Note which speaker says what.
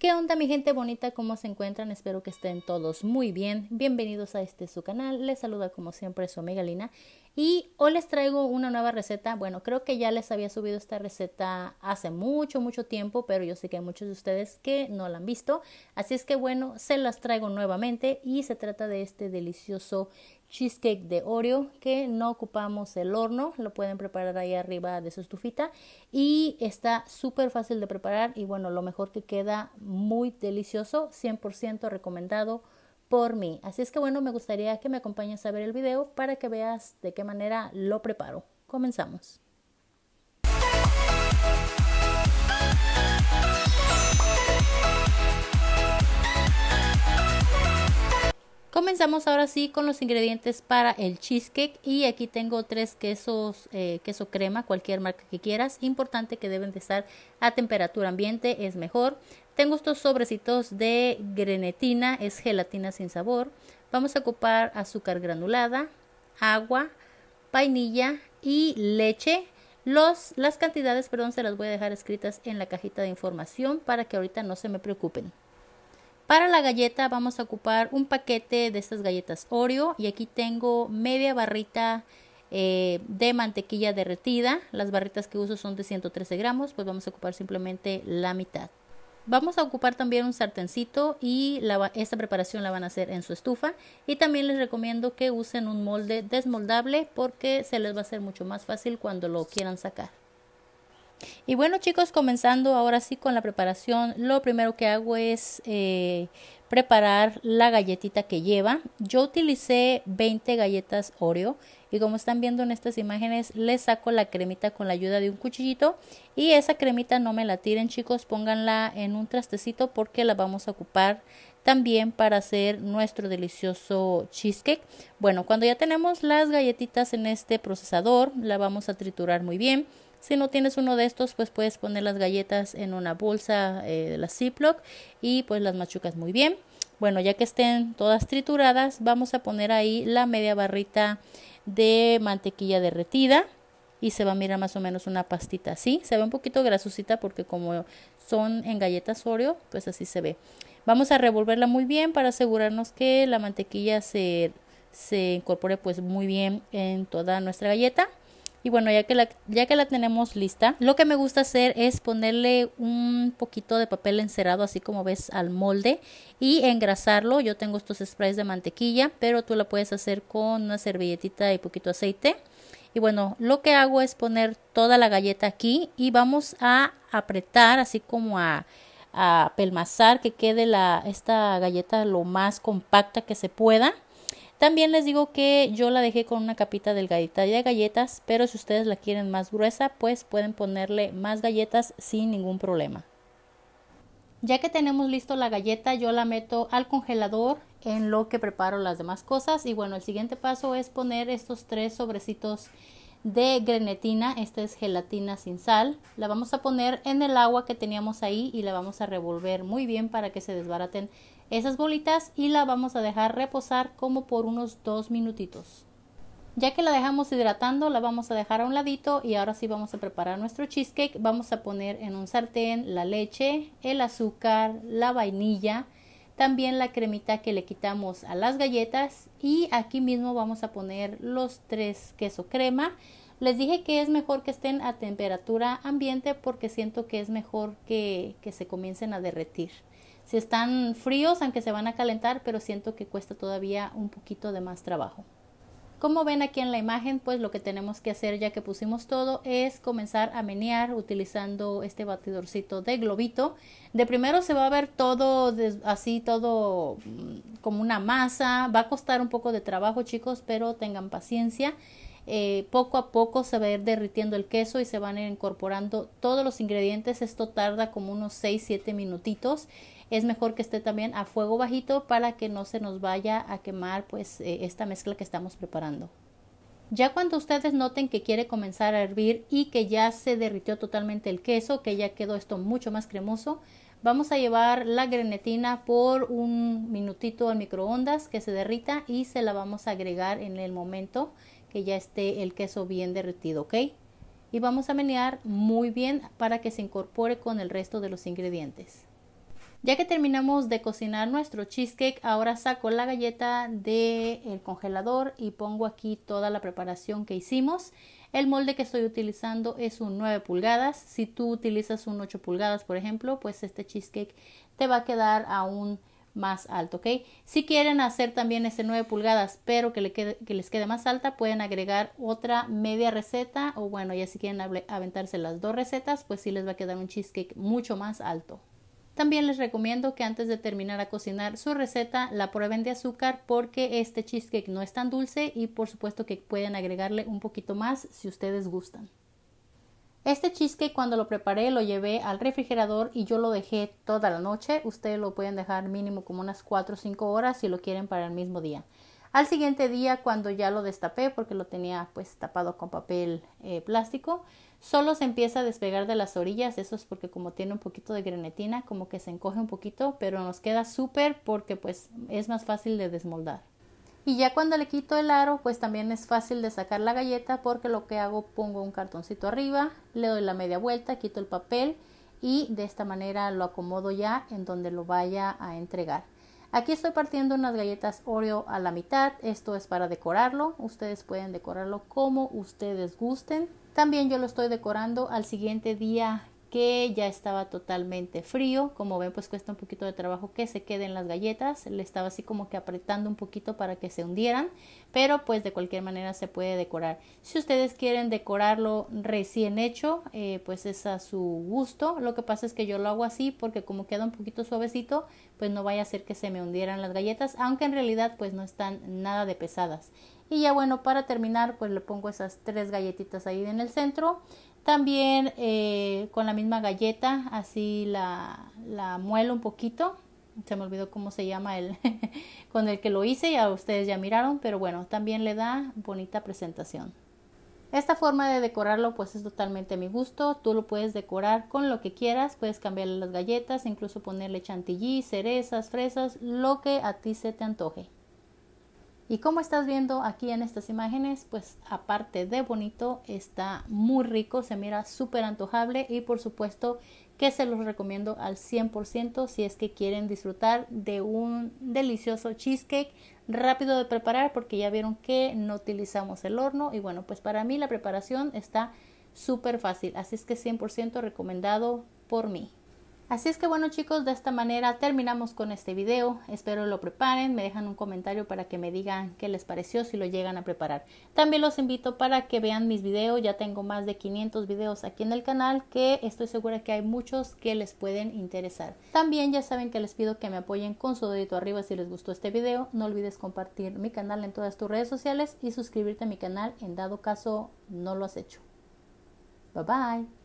Speaker 1: ¿Qué onda mi gente bonita? ¿Cómo se encuentran? Espero que estén todos muy bien. Bienvenidos a este su canal. Les saluda como siempre su amiga Lina. Y hoy les traigo una nueva receta. Bueno, creo que ya les había subido esta receta hace mucho, mucho tiempo, pero yo sé que hay muchos de ustedes que no la han visto. Así es que bueno, se las traigo nuevamente y se trata de este delicioso cheesecake de Oreo que no ocupamos el horno, lo pueden preparar ahí arriba de su estufita y está súper fácil de preparar y bueno, lo mejor que queda muy delicioso, 100% recomendado por mí. Así es que bueno, me gustaría que me acompañes a ver el video para que veas de qué manera lo preparo. Comenzamos. comenzamos ahora sí con los ingredientes para el cheesecake y aquí tengo tres quesos, eh, queso crema, cualquier marca que quieras. Importante que deben de estar a temperatura ambiente, es mejor. Tengo estos sobrecitos de grenetina, es gelatina sin sabor. Vamos a ocupar azúcar granulada, agua, vainilla y leche. las cantidades, perdón, se las voy a dejar escritas en la cajita de información para que ahorita no se me preocupen. Para la galleta vamos a ocupar un paquete de estas galletas Oreo y aquí tengo media barrita eh, de mantequilla derretida. Las barritas que uso son de 113 gramos, pues vamos a ocupar simplemente la mitad. Vamos a ocupar también un sartencito y esta preparación la van a hacer en su estufa. Y también les recomiendo que usen un molde desmoldable porque se les va a hacer mucho más fácil cuando lo quieran sacar. Y bueno chicos, comenzando ahora sí con la preparación, lo primero que hago es eh, preparar la galletita que lleva. Yo utilicé 20 galletas Oreo y como están viendo en estas imágenes, Les saco la cremita con la ayuda de un cuchillito y esa cremita no me la tiren chicos, pónganla en un trastecito porque la vamos a ocupar también para hacer nuestro delicioso cheesecake. Bueno, cuando ya tenemos las galletitas en este procesador, la vamos a triturar muy bien. Si no tienes uno de estos, pues puedes poner las galletas en una bolsa eh, de la Ziploc y pues las machucas muy bien. Bueno, ya que estén todas trituradas, vamos a poner ahí la media barrita de mantequilla derretida y se va a mirar más o menos una pastita así. Se ve un poquito grasosita porque como son en galletas Oreo, pues así se ve. Vamos a revolverla muy bien para asegurarnos que la mantequilla se, se incorpore pues muy bien en toda nuestra galleta. Y bueno, ya que, la, ya que la tenemos lista, lo que me gusta hacer es ponerle un poquito de papel encerado, así como ves, al molde y engrasarlo. Yo tengo estos sprays de mantequilla, pero tú la puedes hacer con una servilletita y poquito aceite. Y bueno, lo que hago es poner toda la galleta aquí y vamos a apretar, así como a, a pelmazar, que quede la, esta galleta lo más compacta que se pueda. También les digo que yo la dejé con una capita delgadita de galletas, pero si ustedes la quieren más gruesa, pues pueden ponerle más galletas sin ningún problema. Ya que tenemos listo la galleta, yo la meto al congelador en lo que preparo las demás cosas. Y bueno, el siguiente paso es poner estos tres sobrecitos de grenetina. Esta es gelatina sin sal. La vamos a poner en el agua que teníamos ahí y la vamos a revolver muy bien para que se desbaraten esas bolitas y la vamos a dejar reposar como por unos dos minutitos. Ya que la dejamos hidratando, la vamos a dejar a un ladito y ahora sí vamos a preparar nuestro cheesecake. Vamos a poner en un sartén la leche, el azúcar, la vainilla, también la cremita que le quitamos a las galletas y aquí mismo vamos a poner los tres queso crema. Les dije que es mejor que estén a temperatura ambiente porque siento que es mejor que, que se comiencen a derretir. Si están fríos, aunque se van a calentar, pero siento que cuesta todavía un poquito de más trabajo. Como ven aquí en la imagen, pues lo que tenemos que hacer ya que pusimos todo es comenzar a menear utilizando este batidorcito de globito. De primero se va a ver todo así, todo mm, como una masa. Va a costar un poco de trabajo chicos, pero tengan paciencia. Eh, poco a poco se va a ir derritiendo el queso y se van a ir incorporando todos los ingredientes. Esto tarda como unos 6-7 minutitos es mejor que esté también a fuego bajito para que no se nos vaya a quemar pues eh, esta mezcla que estamos preparando. Ya cuando ustedes noten que quiere comenzar a hervir y que ya se derritió totalmente el queso, que ya quedó esto mucho más cremoso, vamos a llevar la grenetina por un minutito al microondas que se derrita y se la vamos a agregar en el momento que ya esté el queso bien derretido, ¿ok? Y vamos a menear muy bien para que se incorpore con el resto de los ingredientes. Ya que terminamos de cocinar nuestro cheesecake, ahora saco la galleta del congelador y pongo aquí toda la preparación que hicimos. El molde que estoy utilizando es un 9 pulgadas. Si tú utilizas un 8 pulgadas, por ejemplo, pues este cheesecake te va a quedar aún más alto, ¿ok? Si quieren hacer también ese 9 pulgadas, pero que, que les quede más alta, pueden agregar otra media receta o bueno, ya si quieren aventarse las dos recetas, pues sí les va a quedar un cheesecake mucho más alto. También les recomiendo que antes de terminar a cocinar su receta la prueben de azúcar porque este cheesecake no es tan dulce y por supuesto que pueden agregarle un poquito más si ustedes gustan. Este cheesecake cuando lo preparé lo llevé al refrigerador y yo lo dejé toda la noche. Ustedes lo pueden dejar mínimo como unas 4 o 5 horas si lo quieren para el mismo día. Al siguiente día, cuando ya lo destapé, porque lo tenía pues tapado con papel eh, plástico, solo se empieza a despegar de las orillas, eso es porque como tiene un poquito de grenetina, como que se encoge un poquito, pero nos queda súper porque pues es más fácil de desmoldar. Y ya cuando le quito el aro, pues también es fácil de sacar la galleta porque lo que hago pongo un cartoncito arriba, le doy la media vuelta, quito el papel y de esta manera lo acomodo ya en donde lo vaya a entregar. Aquí estoy partiendo unas galletas Oreo a la mitad. Esto es para decorarlo. Ustedes pueden decorarlo como ustedes gusten. También yo lo estoy decorando al siguiente día que ya estaba totalmente frío. Como ven, pues cuesta un poquito de trabajo que se queden las galletas. Le estaba así como que apretando un poquito para que se hundieran, pero pues de cualquier manera se puede decorar. Si ustedes quieren decorarlo recién hecho, eh, pues es a su gusto. Lo que pasa es que yo lo hago así porque como queda un poquito suavecito, pues no vaya a ser que se me hundieran las galletas, aunque en realidad pues no están nada de pesadas. Y ya bueno, para terminar, pues le pongo esas tres galletitas ahí en el centro. También eh, con la misma galleta, así la, la muelo un poquito. Se me olvidó cómo se llama el con el que lo hice, ya ustedes ya miraron, pero bueno, también le da bonita presentación. Esta forma de decorarlo pues es totalmente a mi gusto, tú lo puedes decorar con lo que quieras, puedes cambiarle las galletas, incluso ponerle chantilly, cerezas, fresas, lo que a ti se te antoje. Y como estás viendo aquí en estas imágenes, pues aparte de bonito, está muy rico, se mira súper antojable y por supuesto que se los recomiendo al 100% si es que quieren disfrutar de un delicioso cheesecake rápido de preparar porque ya vieron que no utilizamos el horno y bueno, pues para mí la preparación está súper fácil, así es que 100% recomendado por mí. Así es que bueno chicos, de esta manera terminamos con este video. Espero lo preparen, me dejan un comentario para que me digan qué les pareció si lo llegan a preparar. También los invito para que vean mis videos, ya tengo más de 500 videos aquí en el canal que estoy segura que hay muchos que les pueden interesar. También ya saben que les pido que me apoyen con su dedito arriba si les gustó este video. No olvides compartir mi canal en todas tus redes sociales y suscribirte a mi canal en dado caso no lo has hecho. Bye bye.